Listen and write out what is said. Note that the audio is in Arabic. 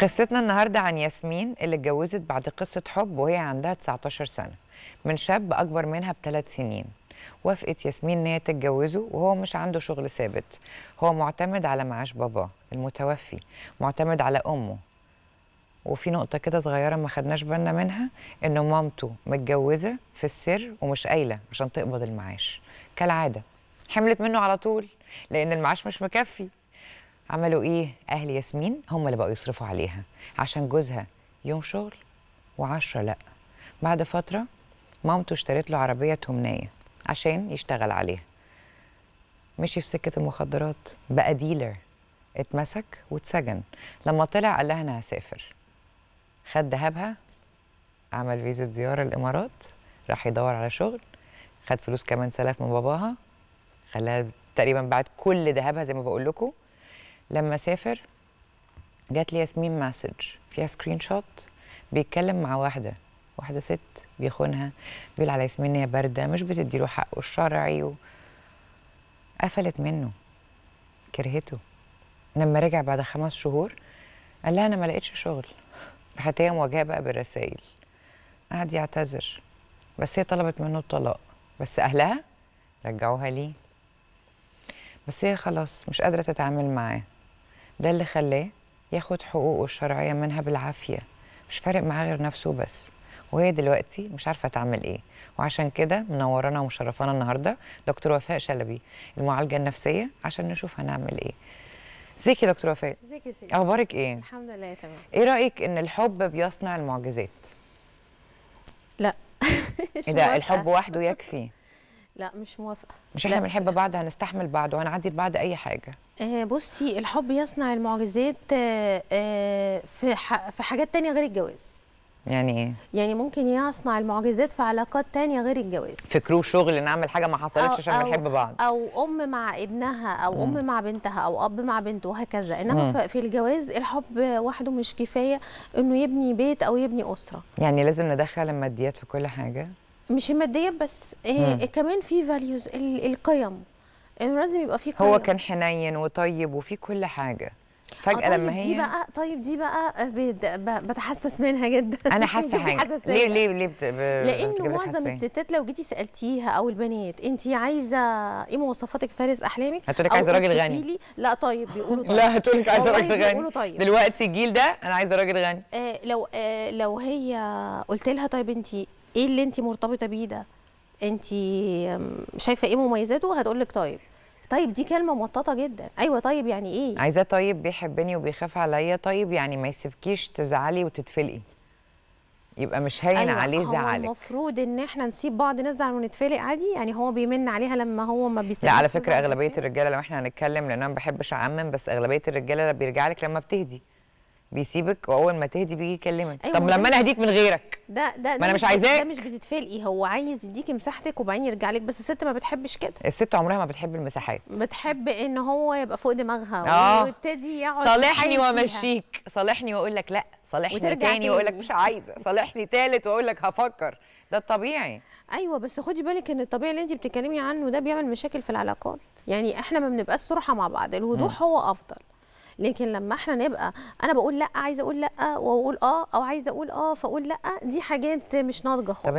قصتنا النهارده عن ياسمين اللي اتجوزت بعد قصه حب وهي عندها 19 سنه من شاب اكبر منها بثلاث سنين وافقت ياسمين ان هي تتجوزه وهو مش عنده شغل ثابت هو معتمد على معاش باباه المتوفي معتمد على امه وفي نقطة كده صغيرة ما خدناش بالنا منها إن مامته متجوزة في السر ومش قايلة عشان تقبض المعاش كالعادة حملت منه على طول لأن المعاش مش مكفي عملوا ايه اهل ياسمين هم اللي بقوا يصرفوا عليها عشان جوزها يوم شغل وعشرة لا بعد فتره مامته اشترت له عربيه تمنيه عشان يشتغل عليها مشي في سكه المخدرات بقى ديلر اتمسك واتسجن لما طلع قال لها انا هسافر خد ذهبها عمل فيزا زياره الامارات راح يدور على شغل خد فلوس كمان سلف من باباها خلاها تقريبا بعد كل ذهبها زي ما بقول لكم لما سافر جات لي ياسمين مسج فيها سكرين شوت بيتكلم مع واحده واحده ست بيخونها بيقول على ياسمين هي بارده مش بتديله حقه الشرعي و... قفلت منه كرهته لما رجع بعد خمس شهور قال لها انا ما لقيتش شغل راحت هي مواجهه بقى بالرسائل قعد يعتذر بس هي طلبت منه الطلاق بس اهلها رجعوها ليه بس هي خلاص مش قادره تتعامل معاه ده اللي خلاه ياخد حقوقه الشرعيه منها بالعافيه مش فارق معاه غير نفسه بس وهي دلوقتي مش عارفه تعمل ايه وعشان كده منورانا ومشرفانا النهارده دكتور وفاء شلبي المعالجه النفسيه عشان نشوف هنعمل ايه ازيك يا دكتور وفاء ازيك يا سيدي اخبارك ايه الحمد لله تمام ايه رايك ان الحب بيصنع المعجزات لا ايه ده الحب وحده يكفي لا مش موافقه مش احنا بنحب بعض هنستحمل بعض وهنعدي بعض اي حاجه آه بصي الحب يصنع المعجزات آه, آه، في في حاجات تانية غير الجواز يعني ايه يعني ممكن يصنع المعجزات في علاقات تانية غير الجواز في كرو شغل نعمل حاجه ما حصلتش عشان بنحب بعض او ام مع ابنها او م. ام مع بنتها او اب مع بنته وهكذا انما م. في الجواز الحب وحده مش كفايه انه يبني بيت او يبني اسره يعني لازم ندخل الماديات في كل حاجه مش الماديه بس إيه, إيه كمان في فاليوز القيم انه لازم يبقى في قيم هو كان حنين وطيب وفي كل حاجه فجاه آه، طيب لما هي دي بقى طيب دي بقى آه، بتحسس منها جدا انا حاسه حاجه ليه ليه ليه بت... ب... لان معظم الستات لو جيتي سالتيها او البنات انت عايزه ايه مواصفاتك فارس احلامك هتقول لك عايزه راجل غني لا طيب بيقولوا طيب لا هتقول لك عايزه راجل غني بيقولوا طيب دلوقتي الجيل ده انا عايزه راجل غني آه لو آه لو هي قلت لها طيب انت ايه اللي انت مرتبطه بيه ده انت شايفه ايه مميزاته هتقول لك طيب طيب دي كلمه مطاطه جدا ايوه طيب يعني ايه عايزاه طيب بيحبني وبيخاف عليا طيب يعني ما يسيبكيش تزعلي وتتفلقي يبقى مش هين أيوة عليه زعلك المفروض ان احنا نسيب بعض نزعل ونتفلق عادي يعني هو بيمن عليها لما هو ما بيسيبش لا على فكره اغلبيه الرجاله لو احنا هنتكلم لان انا ما بحبش اعمم بس اغلبيه الرجاله بيرجع لك لما بتهدي بيسيبك واول ما تهدي بيجي يكلمك أيوة طب لما انا هديك من غيرك ده ده ما انا مش عايزاه ده مش بتتفلقي هو عايز يديكي مساحتك وبعدين يرجع لك بس الست ما بتحبش كده الست عمرها ما بتحب المساحات بتحب ان هو يبقى فوق دماغها آه. ويبتدي يقعد صالحني وامشيك صالحني واقول لك لا صالحني تاني واقول لك مش عايزه صالحني تالت واقول لك هفكر ده الطبيعي ايوه بس خدي بالك ان الطبيعي اللي انت بتتكلمي عنه ده بيعمل مشاكل في العلاقات يعني احنا ما بنبقاش صراحه مع بعض الوضوح م. هو افضل لكن لما احنا نبقى انا بقول لا عايزه اقول لا واقول اه او عايزه اقول اه فاقول لا دي حاجات مش ناضجه خالص